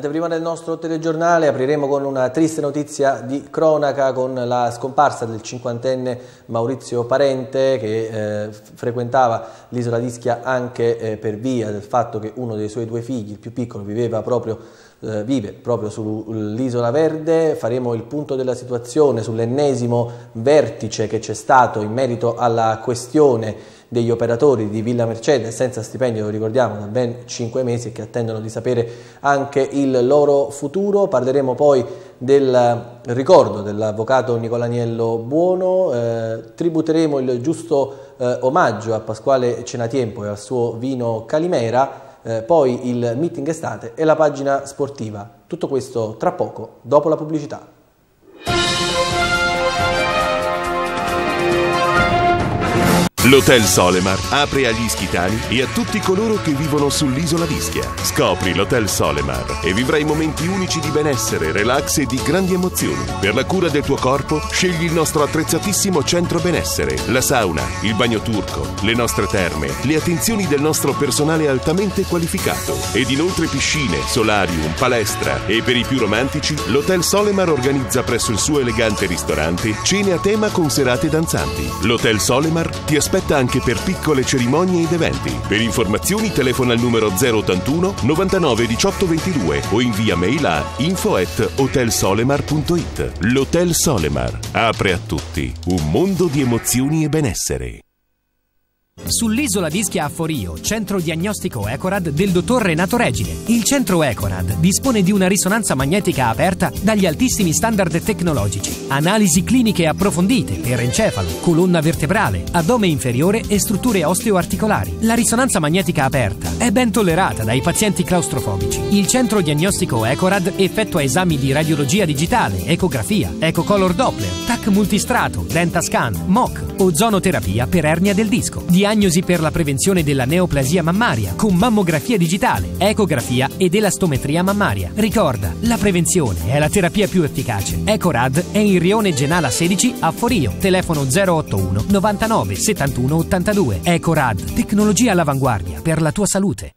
L'anteprima del nostro telegiornale apriremo con una triste notizia di cronaca con la scomparsa del cinquantenne Maurizio Parente che eh, frequentava l'isola di Ischia anche eh, per via del fatto che uno dei suoi due figli, il più piccolo, viveva proprio eh, vive proprio sull'isola verde, faremo il punto della situazione sull'ennesimo vertice che c'è stato in merito alla questione degli operatori di Villa Mercedes senza stipendio, lo ricordiamo, da ben 5 mesi che attendono di sapere anche il loro futuro. Parleremo poi del ricordo dell'avvocato Nicolaniello Buono, eh, tributeremo il giusto eh, omaggio a Pasquale Cenatiempo e al suo vino Calimera, eh, poi il meeting estate e la pagina sportiva. Tutto questo tra poco, dopo la pubblicità. L'Hotel Solemar apre agli ischitani e a tutti coloro che vivono sull'isola d'Ischia. Scopri l'Hotel Solemar e vivrai momenti unici di benessere, relax e di grandi emozioni. Per la cura del tuo corpo scegli il nostro attrezzatissimo centro benessere, la sauna, il bagno turco, le nostre terme, le attenzioni del nostro personale altamente qualificato ed inoltre piscine, solarium, palestra e per i più romantici l'Hotel Solemar organizza presso il suo elegante ristorante cene a tema con serate danzanti. L'Hotel Solemar ti aspetta aspetta anche per piccole cerimonie ed eventi. Per informazioni telefona al numero 081 99 18 22 o invia mail a info at hotelsolemar.it. L'Hotel Solemar apre a tutti un mondo di emozioni e benessere. Sull'isola di Schiaffo Rio, centro diagnostico Ecorad del dottor Renato Regine. Il centro Ecorad dispone di una risonanza magnetica aperta dagli altissimi standard tecnologici, analisi cliniche approfondite per encefalo, colonna vertebrale, addome inferiore e strutture osteoarticolari. La risonanza magnetica aperta è ben tollerata dai pazienti claustrofobici. Il centro diagnostico Ecorad effettua esami di radiologia digitale, ecografia, ecocolor Doppler, TAC multistrato, dentascan, MOC, ozonoterapia per ernia del disco. Dia diagnosi per la prevenzione della neoplasia mammaria con mammografia digitale, ecografia ed elastometria mammaria. Ricorda, la prevenzione è la terapia più efficace. Ecorad è in Rione Genala 16 a Forio, telefono 081 99 71 82. Ecorad, tecnologia all'avanguardia per la tua salute.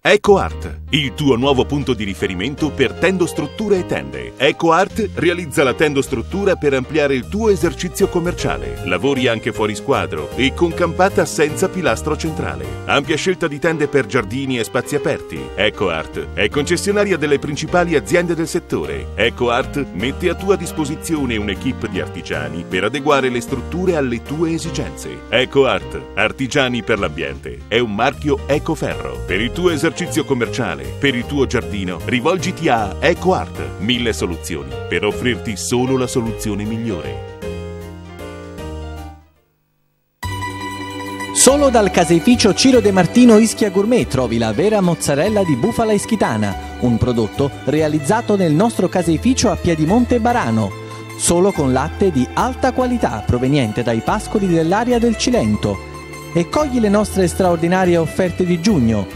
EcoArt, il tuo nuovo punto di riferimento per tendostrutture e tende. EcoArt realizza la tendostruttura per ampliare il tuo esercizio commerciale. Lavori anche fuori squadro e con campata senza pilastro centrale. Ampia scelta di tende per giardini e spazi aperti. EcoArt è concessionaria delle principali aziende del settore. EcoArt mette a tua disposizione un'equipe di artigiani per adeguare le strutture alle tue esigenze. EcoArt, artigiani per l'ambiente, è un marchio Ecoferro. Per il tuo esercizio esercizio commerciale, per il tuo giardino, rivolgiti a EcoArt. Mille soluzioni per offrirti solo la soluzione migliore. Solo dal caseificio Ciro De Martino Ischia Gourmet trovi la vera mozzarella di bufala ischitana, un prodotto realizzato nel nostro caseificio a Piedimonte Barano, solo con latte di alta qualità proveniente dai pascoli dell'area del Cilento. E cogli le nostre straordinarie offerte di giugno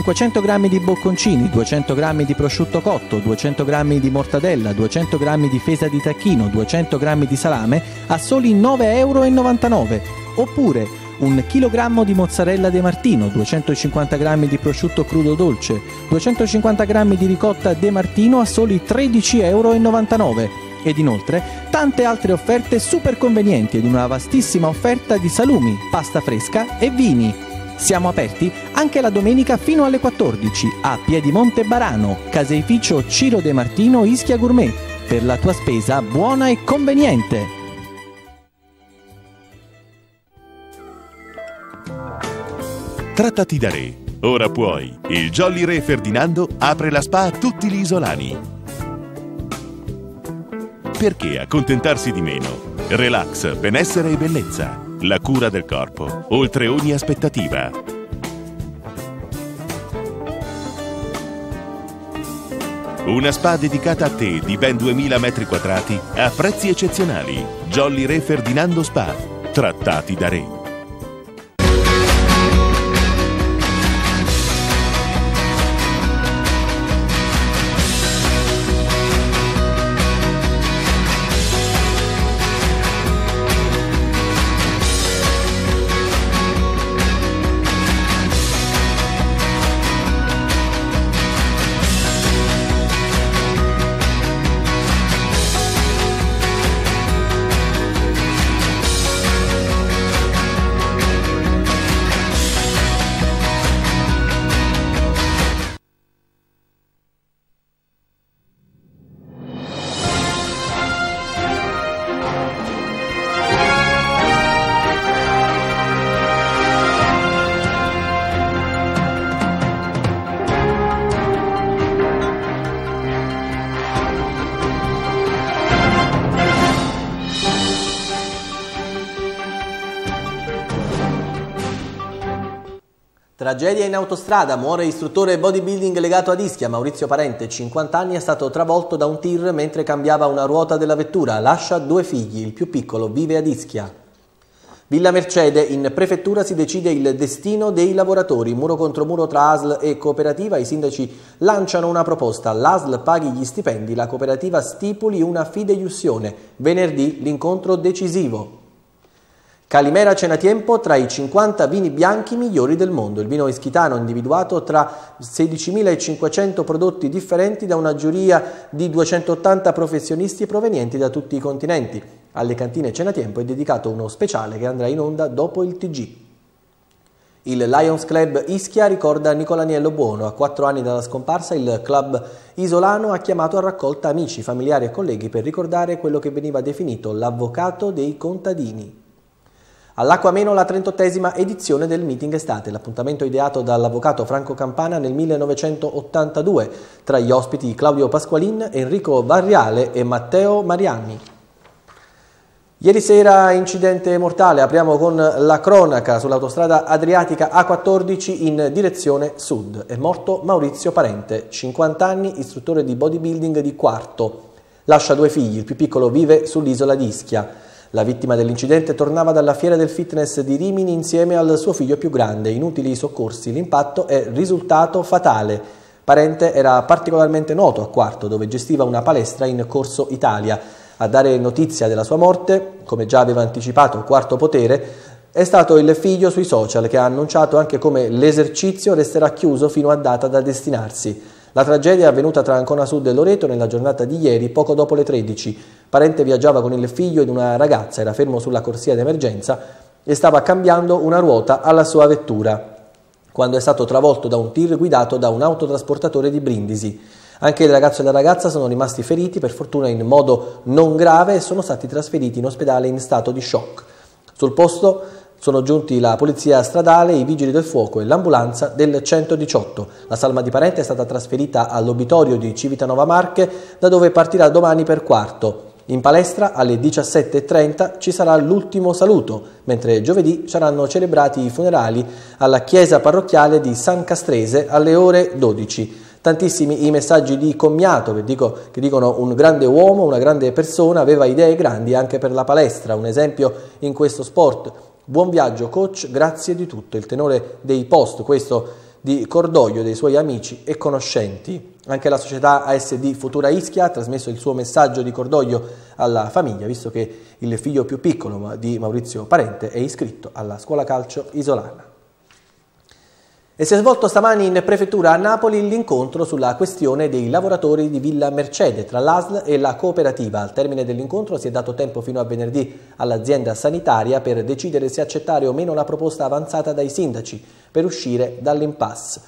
500 g di bocconcini, 200 g di prosciutto cotto, 200 g di mortadella, 200 g di fesa di tacchino, 200 g di salame a soli 9,99 euro. Oppure un chilogrammo di mozzarella De Martino, 250 g di prosciutto crudo dolce, 250 g di ricotta De Martino a soli 13,99 euro ed inoltre tante altre offerte super convenienti ed una vastissima offerta di salumi, pasta fresca e vini. Siamo aperti anche la domenica fino alle 14 a Piedimonte Barano, caseificio Ciro De Martino Ischia Gourmet. Per la tua spesa buona e conveniente. Trattati da Re. Ora puoi. Il Jolly Re Ferdinando apre la spa a tutti gli isolani. Perché accontentarsi di meno? Relax, benessere e bellezza. La cura del corpo, oltre ogni aspettativa. Una spa dedicata a te di ben 2000 metri quadrati a prezzi eccezionali. Jolly Re Ferdinando Spa. Trattati da Re. Tragedia in autostrada, muore istruttore bodybuilding legato a Ischia, Maurizio Parente, 50 anni, è stato travolto da un tir mentre cambiava una ruota della vettura, lascia due figli, il più piccolo vive a Ischia. Villa Mercede, in prefettura si decide il destino dei lavoratori, muro contro muro tra ASL e cooperativa, i sindaci lanciano una proposta, l'ASL paghi gli stipendi, la cooperativa stipuli una fideiussione, venerdì l'incontro decisivo. Calimera Cenatiempo tra i 50 vini bianchi migliori del mondo. Il vino ischitano individuato tra 16.500 prodotti differenti da una giuria di 280 professionisti provenienti da tutti i continenti. Alle cantine Cenatiempo è dedicato uno speciale che andrà in onda dopo il TG. Il Lions Club Ischia ricorda Nicolaniello Buono. A quattro anni dalla scomparsa il club isolano ha chiamato a raccolta amici, familiari e colleghi per ricordare quello che veniva definito l'avvocato dei contadini. All'Aquameno la 38esima edizione del meeting estate, l'appuntamento ideato dall'avvocato Franco Campana nel 1982, tra gli ospiti Claudio Pasqualin, Enrico Varriale e Matteo Marianni. Ieri sera incidente mortale, apriamo con la cronaca sull'autostrada Adriatica A14 in direzione sud. È morto Maurizio Parente, 50 anni, istruttore di bodybuilding di Quarto. Lascia due figli, il più piccolo vive sull'isola di Ischia. La vittima dell'incidente tornava dalla fiera del fitness di Rimini insieme al suo figlio più grande. Inutili i soccorsi, l'impatto è risultato fatale. Parente era particolarmente noto a Quarto, dove gestiva una palestra in Corso Italia. A dare notizia della sua morte, come già aveva anticipato Quarto Potere, è stato il figlio sui social che ha annunciato anche come l'esercizio resterà chiuso fino a data da destinarsi. La tragedia è avvenuta tra Ancona Sud e Loreto nella giornata di ieri, poco dopo le 13. Parente viaggiava con il figlio ed una ragazza era fermo sulla corsia d'emergenza e stava cambiando una ruota alla sua vettura quando è stato travolto da un tir guidato da un autotrasportatore di Brindisi. Anche il ragazzo e la ragazza sono rimasti feriti, per fortuna in modo non grave, e sono stati trasferiti in ospedale in stato di shock. Sul posto sono giunti la polizia stradale, i vigili del fuoco e l'ambulanza del 118. La salma di Parente è stata trasferita all'obitorio di Civitanova Marche, da dove partirà domani per quarto. In palestra alle 17.30 ci sarà l'ultimo saluto, mentre giovedì saranno celebrati i funerali alla chiesa parrocchiale di San Castrese alle ore 12. Tantissimi i messaggi di commiato che, dico, che dicono un grande uomo, una grande persona, aveva idee grandi anche per la palestra, un esempio in questo sport Buon viaggio coach, grazie di tutto. Il tenore dei post, questo di cordoglio dei suoi amici e conoscenti. Anche la società ASD Futura Ischia ha trasmesso il suo messaggio di cordoglio alla famiglia, visto che il figlio più piccolo di Maurizio Parente è iscritto alla scuola calcio isolana. E si è svolto stamani in prefettura a Napoli l'incontro sulla questione dei lavoratori di Villa Mercede tra l'ASL e la cooperativa. Al termine dell'incontro si è dato tempo fino a venerdì all'azienda sanitaria per decidere se accettare o meno la proposta avanzata dai sindaci per uscire dall'impasse.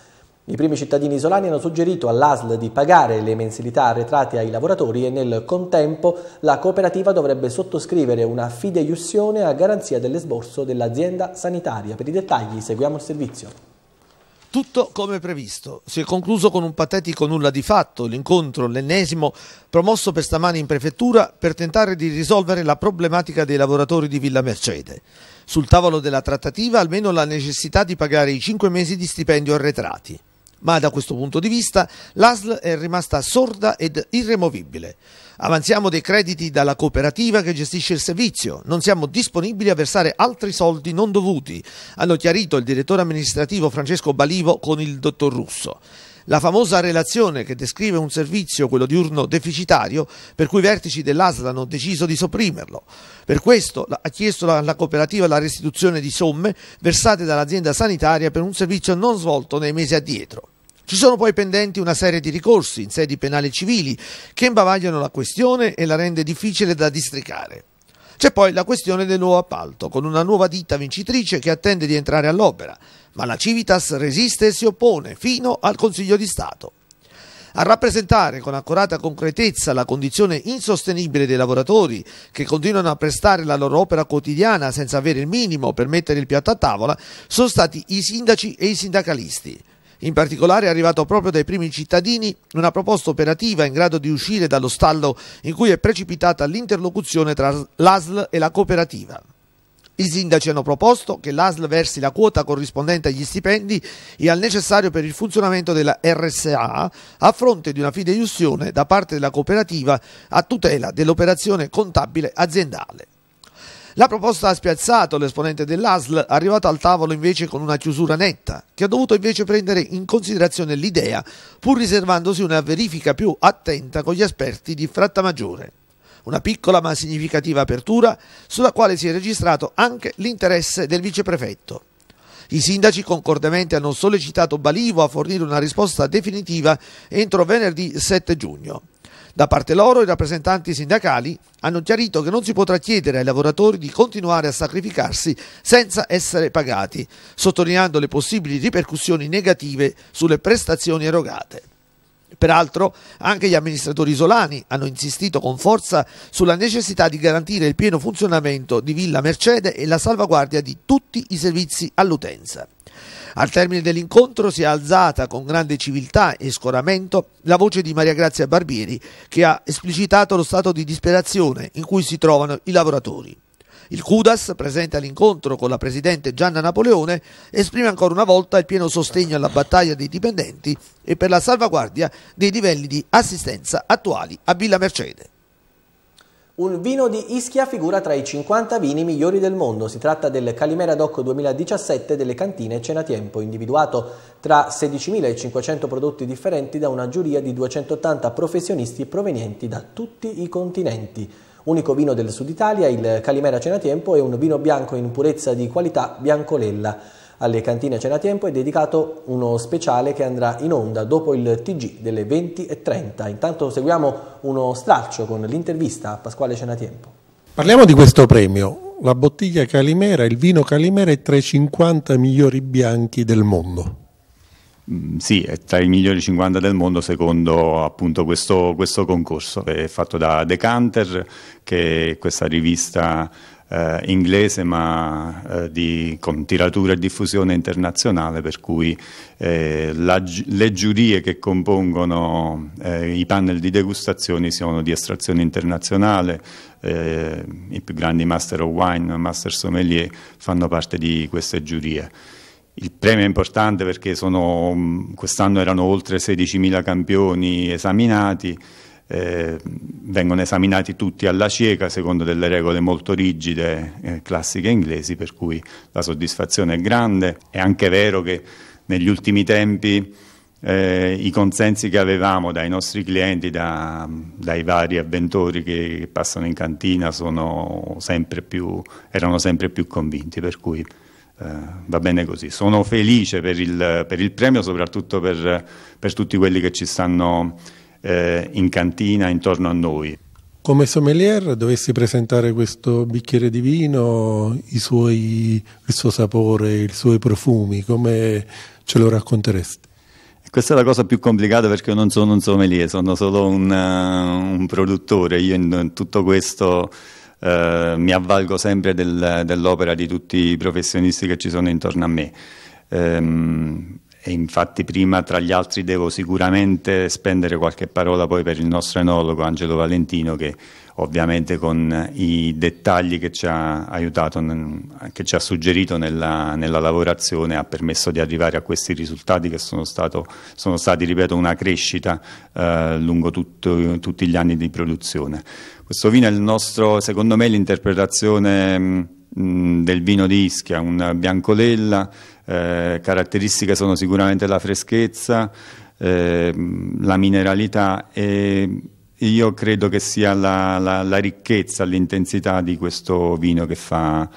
I primi cittadini isolani hanno suggerito all'ASL di pagare le mensilità arretrate ai lavoratori e nel contempo la cooperativa dovrebbe sottoscrivere una fideiussione a garanzia dell'esborso dell'azienda sanitaria. Per i dettagli seguiamo il servizio. Tutto come previsto. Si è concluso con un patetico nulla di fatto, l'incontro, l'ennesimo, promosso per stamani in prefettura per tentare di risolvere la problematica dei lavoratori di Villa Mercede. Sul tavolo della trattativa almeno la necessità di pagare i cinque mesi di stipendio arretrati ma da questo punto di vista l'ASL è rimasta sorda ed irremovibile. Avanziamo dei crediti dalla cooperativa che gestisce il servizio, non siamo disponibili a versare altri soldi non dovuti, hanno chiarito il direttore amministrativo Francesco Balivo con il dottor Russo. La famosa relazione che descrive un servizio, quello diurno, deficitario, per cui i vertici dell'ASL hanno deciso di sopprimerlo. Per questo ha chiesto alla cooperativa la restituzione di somme versate dall'azienda sanitaria per un servizio non svolto nei mesi addietro. Ci sono poi pendenti una serie di ricorsi in sedi penali civili che imbavagliano la questione e la rende difficile da districare. C'è poi la questione del nuovo appalto, con una nuova ditta vincitrice che attende di entrare all'opera, ma la Civitas resiste e si oppone fino al Consiglio di Stato. A rappresentare con accurata concretezza la condizione insostenibile dei lavoratori che continuano a prestare la loro opera quotidiana senza avere il minimo per mettere il piatto a tavola sono stati i sindaci e i sindacalisti in particolare è arrivato proprio dai primi cittadini una proposta operativa in grado di uscire dallo stallo in cui è precipitata l'interlocuzione tra l'ASL e la cooperativa. I sindaci hanno proposto che l'ASL versi la quota corrispondente agli stipendi e al necessario per il funzionamento della RSA a fronte di una fideiussione da parte della cooperativa a tutela dell'operazione contabile aziendale. La proposta ha spiazzato l'esponente dell'ASL, arrivato al tavolo invece con una chiusura netta, che ha dovuto invece prendere in considerazione l'idea, pur riservandosi una verifica più attenta con gli esperti di Frattamaggiore. Una piccola ma significativa apertura sulla quale si è registrato anche l'interesse del viceprefetto. I sindaci concordemente hanno sollecitato Balivo a fornire una risposta definitiva entro venerdì 7 giugno. Da parte loro i rappresentanti sindacali hanno chiarito che non si potrà chiedere ai lavoratori di continuare a sacrificarsi senza essere pagati, sottolineando le possibili ripercussioni negative sulle prestazioni erogate. Peraltro anche gli amministratori isolani hanno insistito con forza sulla necessità di garantire il pieno funzionamento di Villa Mercede e la salvaguardia di tutti i servizi all'utenza. Al termine dell'incontro si è alzata con grande civiltà e scoramento la voce di Maria Grazia Barbieri che ha esplicitato lo stato di disperazione in cui si trovano i lavoratori. Il CUDAS, presente all'incontro con la Presidente Gianna Napoleone, esprime ancora una volta il pieno sostegno alla battaglia dei dipendenti e per la salvaguardia dei livelli di assistenza attuali a Villa Mercedes. Un vino di Ischia figura tra i 50 vini migliori del mondo. Si tratta del Calimera Doc 2017 delle cantine Cenatiempo, individuato tra 16.500 prodotti differenti da una giuria di 280 professionisti provenienti da tutti i continenti. Unico vino del Sud Italia, il Calimera Cenatiempo è un vino bianco in purezza di qualità biancolella. Alle cantine Cena Tempo è dedicato uno speciale che andrà in onda dopo il TG delle 20.30. Intanto seguiamo uno stralcio con l'intervista a Pasquale Cena Tempo. Parliamo di questo premio, la bottiglia Calimera, il vino Calimera è tra i 50 migliori bianchi del mondo. Mm, sì, è tra i migliori 50 del mondo secondo appunto questo, questo concorso. È fatto da Decanter, che è questa rivista eh, inglese ma eh, di, con tiratura e diffusione internazionale per cui eh, la, le giurie che compongono eh, i panel di degustazioni sono di estrazione internazionale, eh, i più grandi master of wine, master sommelier fanno parte di queste giurie. Il premio è importante perché quest'anno erano oltre 16.000 campioni esaminati, eh, vengono esaminati tutti alla cieca secondo delle regole molto rigide eh, classiche inglesi, per cui la soddisfazione è grande. È anche vero che negli ultimi tempi eh, i consensi che avevamo dai nostri clienti, da, dai vari avventori che, che passano in cantina, sempre più, erano sempre più convinti, per cui eh, va bene così. Sono felice per il, per il premio, soprattutto per, per tutti quelli che ci stanno eh, in cantina intorno a noi. Come sommelier dovessi presentare questo bicchiere di vino, suoi, il suo sapore, i suoi profumi, come ce lo racconteresti? Questa è la cosa più complicata perché io non sono un sommelier, sono solo un, uh, un produttore. Io in, in tutto questo uh, mi avvalgo sempre del, dell'opera di tutti i professionisti che ci sono intorno a me. Um, e infatti prima tra gli altri devo sicuramente spendere qualche parola poi per il nostro enologo Angelo Valentino che ovviamente con i dettagli che ci ha aiutato, che ci ha suggerito nella, nella lavorazione ha permesso di arrivare a questi risultati che sono, stato, sono stati, ripeto, una crescita eh, lungo tutto, tutti gli anni di produzione. Questo vino è il nostro, secondo me, l'interpretazione Mm, del vino di Ischia, un biancolella, eh, caratteristiche sono sicuramente la freschezza, eh, la mineralità e io credo che sia la, la, la ricchezza, l'intensità di questo vino che, fa,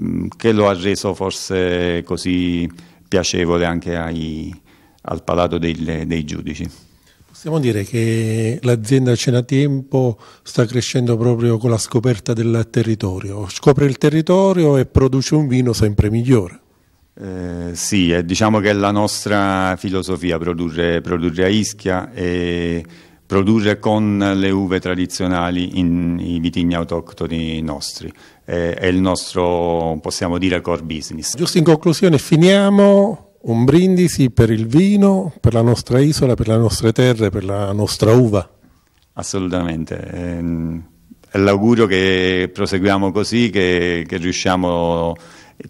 mm, che lo ha reso forse così piacevole anche ai, al palato dei, dei giudici. Possiamo dire che l'azienda Cenatempo sta crescendo proprio con la scoperta del territorio, scopre il territorio e produce un vino sempre migliore. Eh, sì, eh, diciamo che è la nostra filosofia produrre, produrre a Ischia e produrre con le uve tradizionali in, i vitigni autoctoni nostri. Eh, è il nostro, possiamo dire, core business. Giusto in conclusione, finiamo un brindisi per il vino, per la nostra isola, per le nostre terre, per la nostra uva. Assolutamente. Ehm, è l'augurio che proseguiamo così, che, che riusciamo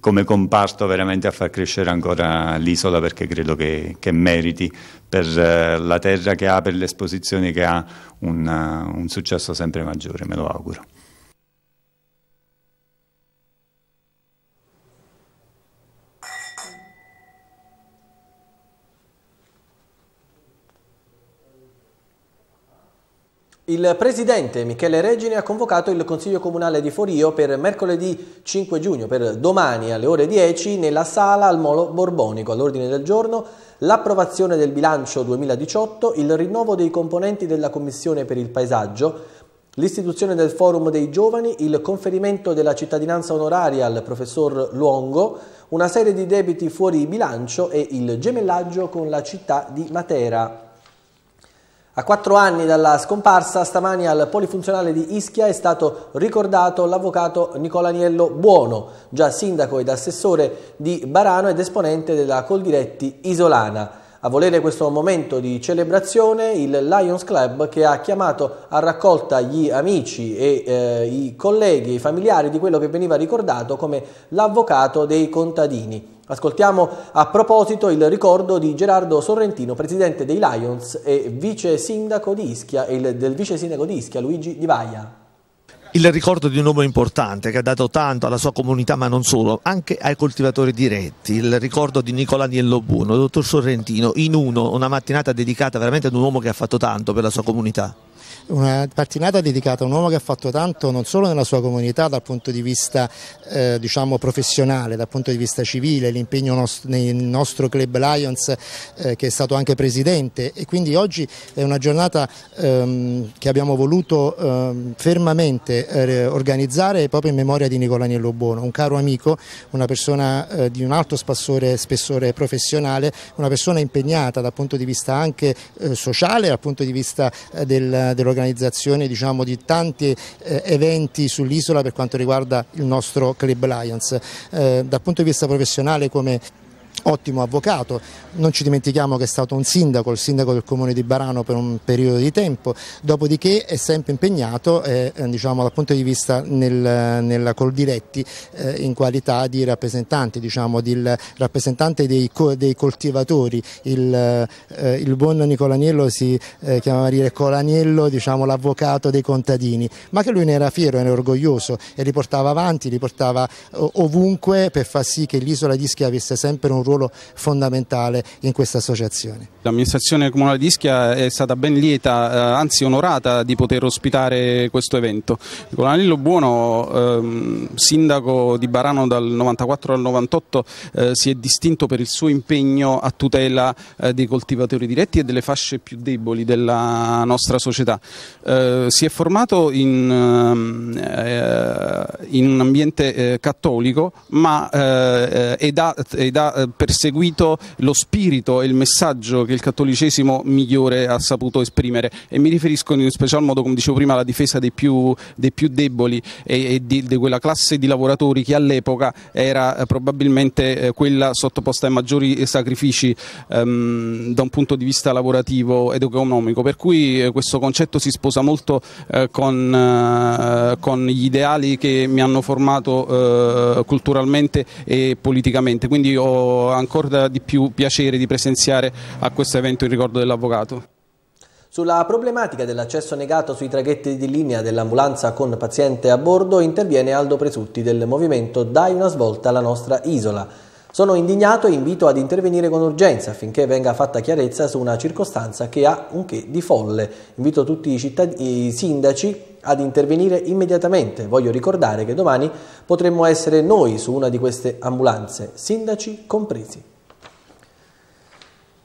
come comparto veramente a far crescere ancora l'isola perché credo che, che, meriti per eh, la terra che ha, per le esposizioni che ha un, eh, un successo sempre maggiore, me lo auguro. Il presidente Michele Regini ha convocato il Consiglio Comunale di Forio per mercoledì 5 giugno, per domani alle ore 10, nella sala al Molo Borbonico. All'ordine del giorno l'approvazione del bilancio 2018, il rinnovo dei componenti della Commissione per il Paesaggio, l'istituzione del Forum dei Giovani, il conferimento della cittadinanza onoraria al professor Luongo, una serie di debiti fuori bilancio e il gemellaggio con la città di Matera. A quattro anni dalla scomparsa, stamani al polifunzionale di Ischia è stato ricordato l'avvocato Nicolaniello Buono, già sindaco ed assessore di Barano ed esponente della Coldiretti Isolana. A volere questo momento di celebrazione il Lions Club che ha chiamato a raccolta gli amici e eh, i colleghi, i familiari di quello che veniva ricordato come l'avvocato dei contadini. Ascoltiamo a proposito il ricordo di Gerardo Sorrentino, presidente dei Lions e vice sindaco di Ischia, e del vice sindaco di Ischia Luigi Di Vaia il ricordo di un uomo importante che ha dato tanto alla sua comunità, ma non solo, anche ai coltivatori diretti. Il ricordo di Nicola Niello Buono, dottor Sorrentino, in uno, una mattinata dedicata veramente ad un uomo che ha fatto tanto per la sua comunità. Una partinata dedicata a un uomo che ha fatto tanto non solo nella sua comunità dal punto di vista eh, diciamo, professionale, dal punto di vista civile, l'impegno nost nel nostro club Lions eh, che è stato anche presidente e quindi oggi è una giornata ehm, che abbiamo voluto ehm, fermamente eh, organizzare proprio in memoria di Nicola Niello Buono, un caro amico, una persona eh, di un alto spassore, spessore professionale, una persona impegnata dal punto di vista anche eh, sociale, dal punto di vista eh, del, dell'organizzazione l'organizzazione diciamo, di tanti eh, eventi sull'isola per quanto riguarda il nostro Club Lions. Eh, dal punto di vista professionale come ottimo avvocato, non ci dimentichiamo che è stato un sindaco, il sindaco del comune di Barano per un periodo di tempo, dopodiché è sempre impegnato eh, diciamo, dal punto di vista nel, nella Coldiretti eh, in qualità di rappresentante, diciamo, del rappresentante dei, dei coltivatori, il, eh, il, buon Nicolaniello si eh, chiamava dire Colaniello, diciamo, l'avvocato dei contadini, ma che lui ne era fiero, era orgoglioso e li portava avanti, li portava ovunque per far sì che l'isola di Ischia avesse sempre un ruolo fondamentale in questa associazione. L'amministrazione comunale di Ischia è stata ben lieta, eh, anzi onorata di poter ospitare questo evento. Colanello Buono, ehm, sindaco di Barano dal 94 al 98, eh, si è distinto per il suo impegno a tutela eh, dei coltivatori diretti e delle fasce più deboli della nostra società. Eh, si è formato in, ehm, eh, in un ambiente eh, cattolico ma, ed ha, ed ha perseguito lo spirito e il messaggio che il cattolicesimo migliore ha saputo esprimere e mi riferisco in special modo, come dicevo prima, alla difesa dei più, dei più deboli e, e di, di, quella classe di lavoratori che all'epoca era eh, probabilmente eh, quella sottoposta ai maggiori sacrifici um, da un punto di vista lavorativo ed economico, per cui eh, questo concetto si sposa molto eh, con, eh, con, gli ideali che mi hanno formato eh, culturalmente e politicamente, quindi ho ancora di più piacere di presenziare a questo evento in ricordo dell'avvocato. Sulla problematica dell'accesso negato sui traghetti di linea dell'ambulanza con paziente a bordo interviene Aldo Presutti del movimento Dai una svolta alla nostra isola. Sono indignato e invito ad intervenire con urgenza affinché venga fatta chiarezza su una circostanza che ha un che di folle. Invito tutti i, i sindaci ad intervenire immediatamente. Voglio ricordare che domani potremmo essere noi su una di queste ambulanze, sindaci compresi.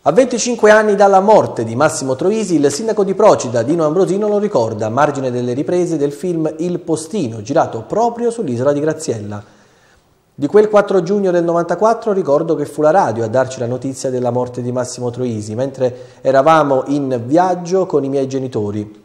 A 25 anni dalla morte di Massimo Troisi, il sindaco di Procida, Dino Ambrosino, lo ricorda a margine delle riprese del film Il Postino, girato proprio sull'isola di Graziella. Di quel 4 giugno del 94 ricordo che fu la radio a darci la notizia della morte di Massimo Troisi, mentre eravamo in viaggio con i miei genitori.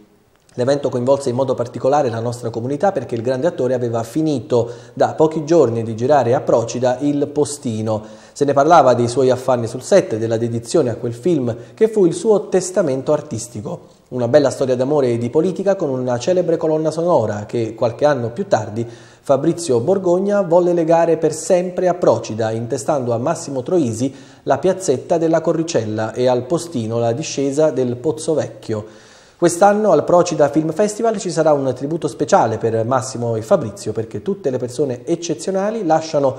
L'evento coinvolse in modo particolare la nostra comunità perché il grande attore aveva finito da pochi giorni di girare a Procida il postino. Se ne parlava dei suoi affanni sul set, della dedizione a quel film che fu il suo testamento artistico. Una bella storia d'amore e di politica con una celebre colonna sonora che qualche anno più tardi Fabrizio Borgogna volle legare per sempre a Procida, intestando a Massimo Troisi la piazzetta della Corricella e al postino la discesa del Pozzo Vecchio. Quest'anno al Procida Film Festival ci sarà un tributo speciale per Massimo e Fabrizio perché tutte le persone eccezionali lasciano,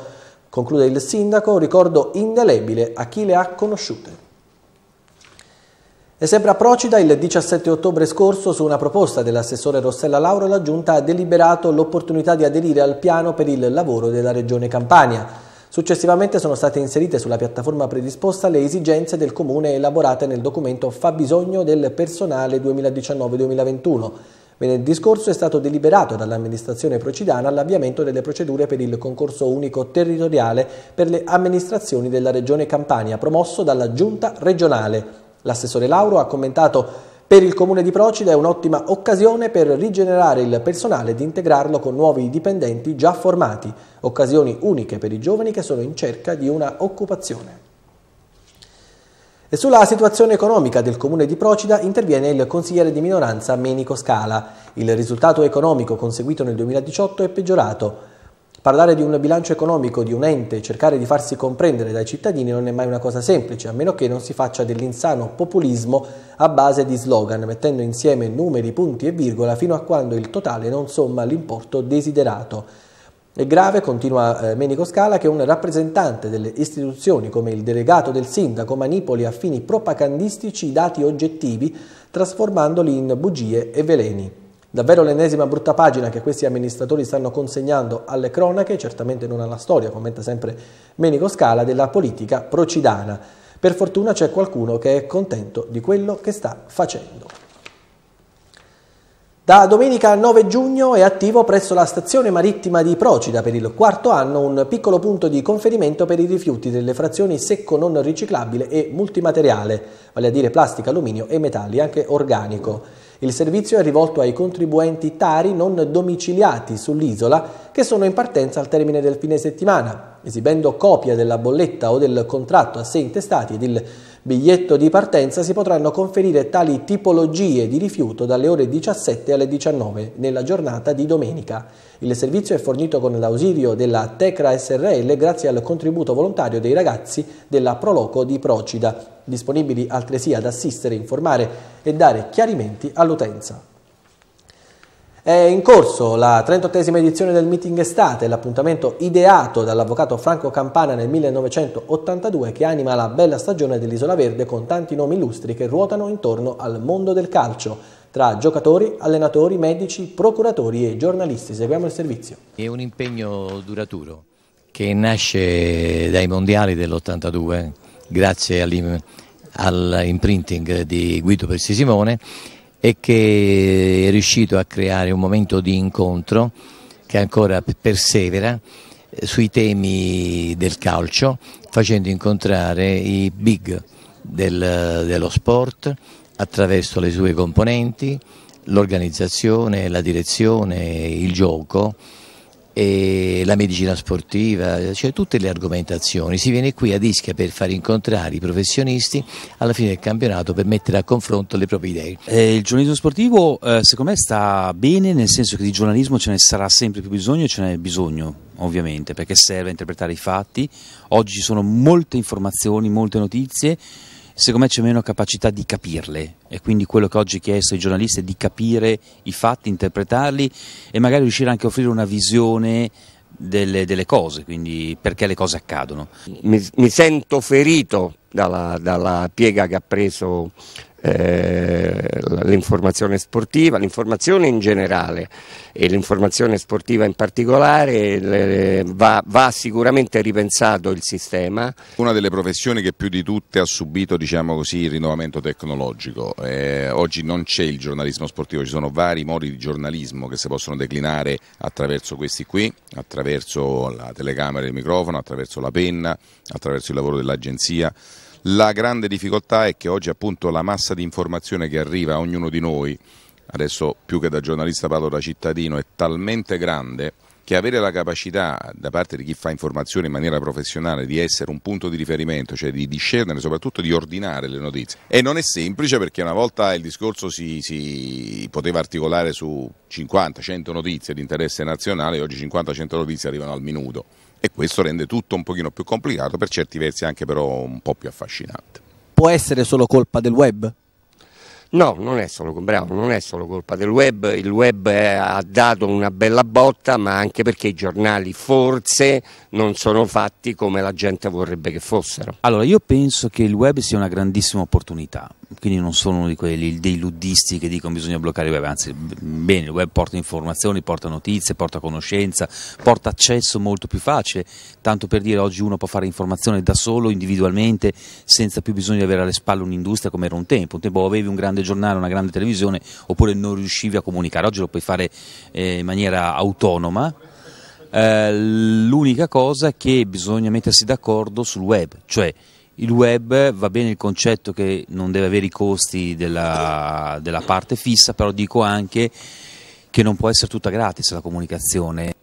conclude il sindaco, un ricordo indelebile a chi le ha conosciute. E sempre a Procida, il 17 ottobre scorso, su una proposta dell'assessore Rossella Lauro, la Giunta ha deliberato l'opportunità di aderire al piano per il lavoro della Regione Campania. Successivamente sono state inserite sulla piattaforma predisposta le esigenze del Comune elaborate nel documento Fabbisogno del personale 2019-2021. Venerdì scorso è stato deliberato dall'amministrazione procidana l'avviamento delle procedure per il concorso unico territoriale per le amministrazioni della regione Campania, promosso dalla giunta regionale. L'assessore Lauro ha commentato per il comune di Procida è un'ottima occasione per rigenerare il personale ed integrarlo con nuovi dipendenti già formati, occasioni uniche per i giovani che sono in cerca di una occupazione. E sulla situazione economica del comune di Procida interviene il consigliere di minoranza Menico Scala. Il risultato economico conseguito nel 2018 è peggiorato. Parlare di un bilancio economico di un ente e cercare di farsi comprendere dai cittadini non è mai una cosa semplice, a meno che non si faccia dell'insano populismo a base di slogan, mettendo insieme numeri, punti e virgola fino a quando il totale non somma l'importo desiderato. È grave, continua eh, Menico Scala, che un rappresentante delle istituzioni come il delegato del sindaco manipoli a fini propagandistici i dati oggettivi, trasformandoli in bugie e veleni. Davvero l'ennesima brutta pagina che questi amministratori stanno consegnando alle cronache, certamente non alla storia, commenta sempre Menico Scala, della politica procidana. Per fortuna c'è qualcuno che è contento di quello che sta facendo. Da domenica 9 giugno è attivo presso la stazione marittima di Procida per il quarto anno un piccolo punto di conferimento per i rifiuti delle frazioni secco non riciclabile e multimateriale, vale a dire plastica, alluminio e metalli, anche organico. Il servizio è rivolto ai contribuenti tari non domiciliati sull'isola che sono in partenza al termine del fine settimana, esibendo copia della bolletta o del contratto a sé intestati ed il biglietto di partenza si potranno conferire tali tipologie di rifiuto dalle ore 17 alle 19 nella giornata di domenica. Il servizio è fornito con l'ausilio della Tecra SRL grazie al contributo volontario dei ragazzi della Proloco di Procida, disponibili altresì ad assistere, informare e dare chiarimenti all'utenza. È in corso la 38esima edizione del meeting estate, l'appuntamento ideato dall'avvocato Franco Campana nel 1982 che anima la bella stagione dell'Isola Verde con tanti nomi illustri che ruotano intorno al mondo del calcio, tra giocatori, allenatori, medici, procuratori e giornalisti. Seguiamo il servizio. È un impegno duraturo che nasce dai mondiali dell'82 grazie all'imprinting di Guido Persisimone e che è riuscito a creare un momento di incontro che ancora persevera eh, sui temi del calcio facendo incontrare i big del, dello sport attraverso le sue componenti, l'organizzazione, la direzione, il gioco la medicina sportiva, cioè tutte le argomentazioni. Si viene qui a Ischia per far incontrare i professionisti alla fine del campionato per mettere a confronto le proprie idee. Eh, il giornalismo sportivo eh, secondo me sta bene nel senso che di giornalismo ce ne sarà sempre più bisogno e ce n'è bisogno ovviamente perché serve a interpretare i fatti. Oggi ci sono molte informazioni, molte notizie secondo me c'è meno capacità di capirle e quindi quello che oggi chiesto ai giornalisti è di capire i fatti, interpretarli e magari riuscire anche a offrire una visione delle, delle cose, quindi perché le cose accadono. Mi, mi sento ferito dalla, dalla piega che ha preso eh, l'informazione sportiva, l'informazione in generale e l'informazione sportiva in particolare, le, va, va, sicuramente ripensato il sistema. Una delle professioni che più di tutte ha subito diciamo così, il rinnovamento tecnologico, eh, oggi non c'è il giornalismo sportivo, ci sono vari modi di giornalismo che si possono declinare attraverso questi qui, attraverso la telecamera e il microfono, attraverso la penna, attraverso il lavoro dell'agenzia. La grande difficoltà è che oggi appunto la massa di informazione che arriva a ognuno di noi, adesso più che da giornalista parlo da cittadino, è talmente grande che avere la capacità da parte di chi fa informazione in maniera professionale di essere un punto di riferimento, cioè di discernere, soprattutto di ordinare le notizie. E non è semplice perché una volta il discorso si, si poteva articolare su 50-100 notizie di interesse nazionale, oggi 50-100 notizie arrivano al minuto e questo rende tutto un pochino più complicato, per certi versi anche però un po' più affascinante. Può essere solo colpa del web? No, non è, solo, bravo, non è solo colpa del web, il web è, eh, ha dato una bella botta, ma anche perché i giornali forse non sono fatti come la gente vorrebbe che fossero. Allora, io penso che il web sia una grandissima opportunità, quindi non sono uno di quelli dei luddisti che dicono bisogna bloccare il web, anzi bene, il web porta informazioni, porta notizie, porta conoscenza, porta accesso molto più facile, tanto per dire oggi uno può fare informazione da solo, individualmente, senza più bisogno di avere alle spalle un'industria come era un tempo, un tempo avevi un grande giornale, una grande televisione oppure non riuscivi a comunicare, oggi lo puoi fare eh, in maniera autonoma. Eh, l'unica cosa è che bisogna mettersi d'accordo sul web, cioè il web va bene il concetto che non deve avere i costi della, della parte fissa, però dico anche che non può essere tutta gratis la comunicazione.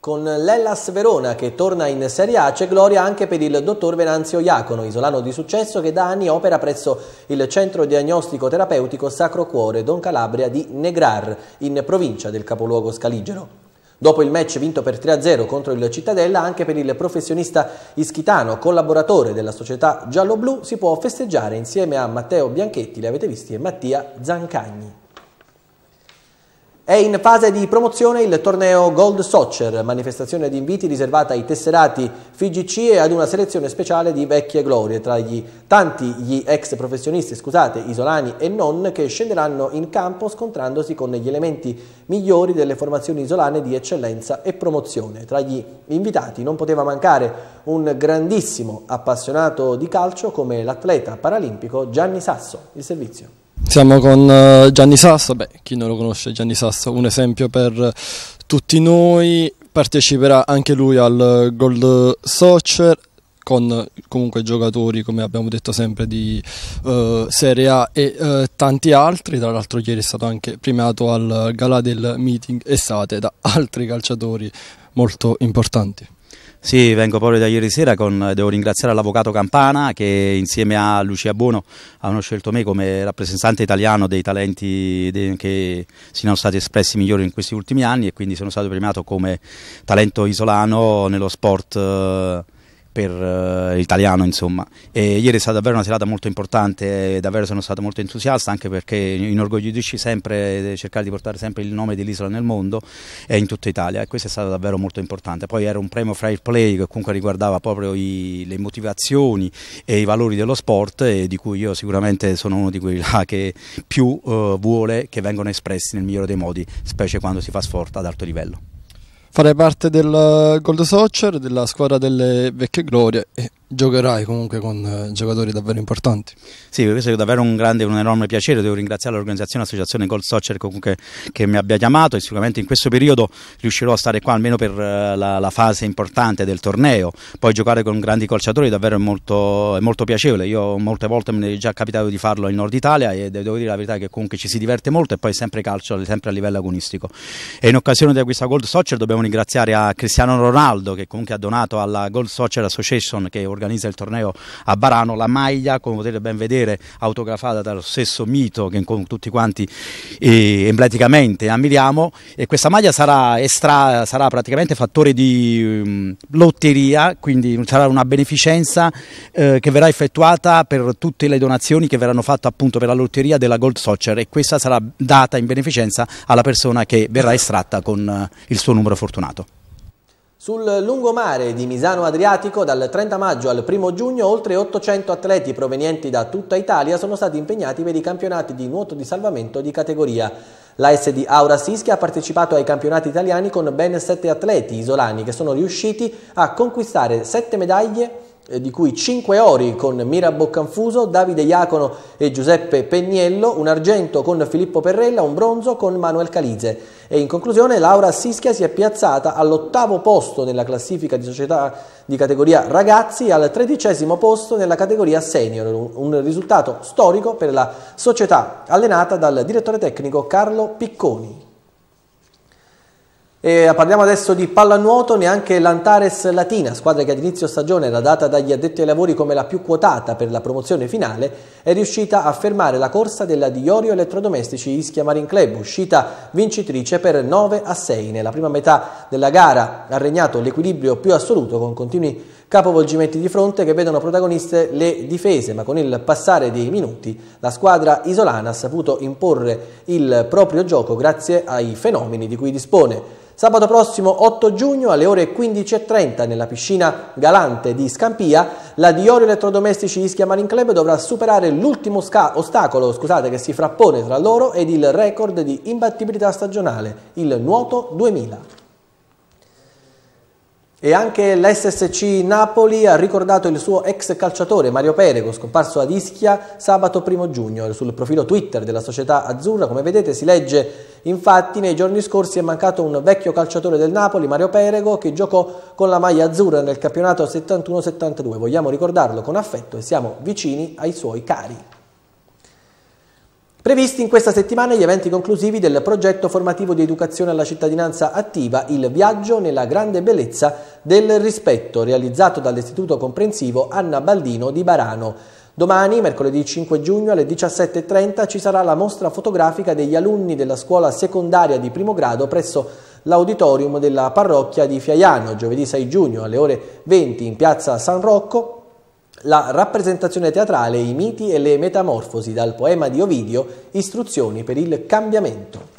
Con l'Ellas Verona che torna in Serie A c'è gloria anche per il dottor Venanzio Iacono, isolano di successo che da anni opera presso il centro diagnostico terapeutico Sacro Cuore Don Calabria di Negrar, in provincia del capoluogo scaligero. Dopo il match vinto per 3-0 contro il Cittadella, anche per il professionista ischitano, collaboratore della società giallo-blu, si può festeggiare insieme a Matteo Bianchetti, li avete visti, e Mattia Zancagni. È in fase di promozione il torneo Gold Soccer, manifestazione di inviti riservata ai tesserati FIGC e ad una selezione speciale di vecchie glorie tra gli tanti gli ex professionisti, scusate, isolani e non che scenderanno in campo scontrandosi con gli elementi migliori delle formazioni isolane di eccellenza e promozione. Tra gli invitati non poteva mancare un grandissimo appassionato di calcio come l'atleta paralimpico Gianni Sasso. Il servizio. Siamo con eh, Gianni Sasso, beh chi non lo conosce Gianni Sasso, un esempio per tutti noi, parteciperà anche lui al Gold Soccer con comunque giocatori come abbiamo detto sempre di uh, Serie A e uh, tanti altri, tra l'altro ieri è stato anche premiato al Gala del Meeting estate da altri calciatori molto importanti. Sì, vengo proprio da ieri sera, con, devo ringraziare l'avvocato Campana che insieme a Lucia Buono hanno scelto me come rappresentante italiano dei talenti de, che sono stati espressi migliori in questi ultimi anni e quindi sono stato premiato come talento isolano nello sport. Eh, per uh, l'italiano insomma e ieri è stata davvero una serata molto importante eh, davvero sono stato molto entusiasta anche perché inorgogliudici sempre eh, cercare di portare sempre il nome dell'isola nel mondo e in tutta Italia e questo è stato davvero molto importante poi era un premio fair play che comunque riguardava proprio i, le motivazioni e i valori dello sport e di cui io sicuramente sono uno di quelli là che più uh, vuole che vengano espressi nel migliore dei modi specie quando si fa sport ad alto livello farei parte del Gold Soccer, della squadra delle vecchie glorie e giocherai comunque con eh, giocatori davvero importanti. Sì, questo è davvero un grande, un enorme piacere, devo ringraziare l'organizzazione Associazione Gold Soccer comunque, che mi abbia chiamato e sicuramente in questo periodo riuscirò a stare qua almeno per eh, la, la fase importante del torneo, poi giocare con grandi calciatori davvero è molto, è molto piacevole, io molte volte mi è già capitato di farlo in Nord Italia e devo dire la verità che comunque ci si diverte molto e poi sempre calcio, sempre a livello agonistico. E in occasione di questa Gold Soccer dobbiamo ringraziare a Cristiano Ronaldo che comunque ha donato alla Gold Soccer Association che è organizza il torneo a Barano, la maglia come potete ben vedere autografata dallo stesso mito che con tutti quanti eh, embleticamente ammiriamo e questa maglia sarà, estra, sarà praticamente fattore di um, lotteria, quindi sarà una beneficenza eh, che verrà effettuata per tutte le donazioni che verranno fatte appunto per la lotteria della Gold Soccer e questa sarà data in beneficenza alla persona che verrà estratta con eh, il suo numero fortunato. Sul lungomare di Misano Adriatico dal 30 maggio al 1 giugno oltre 800 atleti provenienti da tutta Italia sono stati impegnati per i campionati di nuoto di salvamento di categoria. L'AS di Aura Sischia ha partecipato ai campionati italiani con ben 7 atleti isolani che sono riusciti a conquistare 7 medaglie di cui 5 ori con Mira Boccanfuso, Davide Iacono e Giuseppe Pegniello, un argento con Filippo Perrella, un bronzo con Manuel Calize. E in conclusione Laura Sischia si è piazzata all'ottavo posto nella classifica di società di categoria ragazzi e al tredicesimo posto nella categoria senior, un risultato storico per la società allenata dal direttore tecnico Carlo Picconi. E parliamo adesso di pallanuoto, neanche l'Antares Latina, squadra che ad inizio stagione era data dagli addetti ai lavori come la più quotata per la promozione finale, è riuscita a fermare la corsa della Diorio Elettrodomestici Ischia Marin Club, uscita vincitrice per 9 a 6. Nella prima metà della gara ha regnato l'equilibrio più assoluto con continui capovolgimenti di fronte che vedono protagoniste le difese, ma con il passare dei minuti la squadra isolana ha saputo imporre il proprio gioco grazie ai fenomeni di cui dispone. Sabato prossimo 8 giugno alle ore 15.30 nella piscina Galante di Scampia, la Dior Elettrodomestici Ischia Marine Club dovrà superare l'ultimo ostacolo scusate, che si frappone tra loro ed il record di imbattibilità stagionale, il nuoto 2000. E anche l'SSC Napoli ha ricordato il suo ex calciatore Mario Perego, scomparso ad Ischia sabato 1 giugno. Sul profilo Twitter della società azzurra, come vedete, si legge infatti nei giorni scorsi è mancato un vecchio calciatore del Napoli, Mario Perego, che giocò con la maglia azzurra nel campionato 71-72. Vogliamo ricordarlo con affetto e siamo vicini ai suoi cari. Previsti in questa settimana gli eventi conclusivi del progetto formativo di educazione alla cittadinanza attiva Il viaggio nella grande bellezza del rispetto realizzato dall'Istituto Comprensivo Anna Baldino di Barano. Domani, mercoledì 5 giugno alle 17.30 ci sarà la mostra fotografica degli alunni della scuola secondaria di primo grado presso l'auditorium della parrocchia di Fiaiano, giovedì 6 giugno alle ore 20 in piazza San Rocco la rappresentazione teatrale I miti e le metamorfosi dal poema di Ovidio Istruzioni per il cambiamento.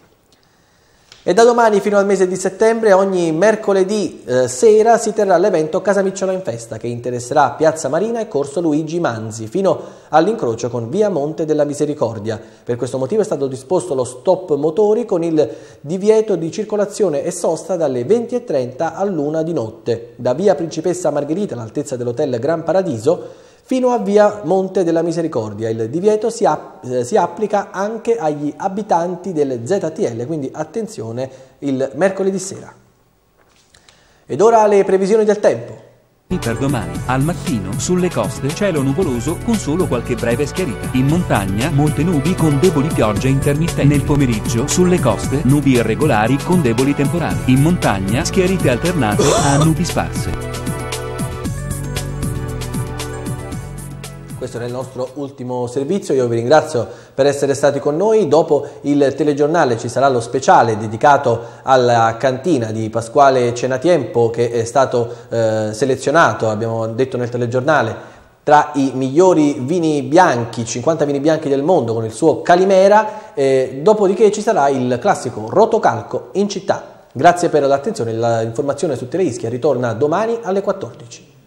E da domani fino al mese di settembre, ogni mercoledì eh, sera si terrà l'evento Casa Micciola in Festa che interesserà Piazza Marina e Corso Luigi Manzi fino all'incrocio con Via Monte della Misericordia. Per questo motivo è stato disposto lo stop motori con il divieto di circolazione e sosta dalle 20.30 all'una di notte. Da Via Principessa Margherita all'altezza dell'hotel Gran Paradiso fino a via Monte della Misericordia. Il divieto si, app eh, si applica anche agli abitanti del ZTL, quindi attenzione il mercoledì sera. Ed ora le previsioni del tempo. Per domani, al mattino, sulle coste cielo nuvoloso con solo qualche breve schiarita. In montagna, molte nubi con deboli piogge intermittenti. Nel pomeriggio, sulle coste, nubi irregolari con deboli temporali. In montagna, schiarite alternate a nubi sparse. Questo era il nostro ultimo servizio, io vi ringrazio per essere stati con noi, dopo il telegiornale ci sarà lo speciale dedicato alla cantina di Pasquale Cenatiempo che è stato eh, selezionato, abbiamo detto nel telegiornale, tra i migliori vini bianchi, 50 vini bianchi del mondo con il suo Calimera, eh, dopodiché ci sarà il classico rotocalco in città. Grazie per l'attenzione, l'informazione su Teleischia ritorna domani alle 14.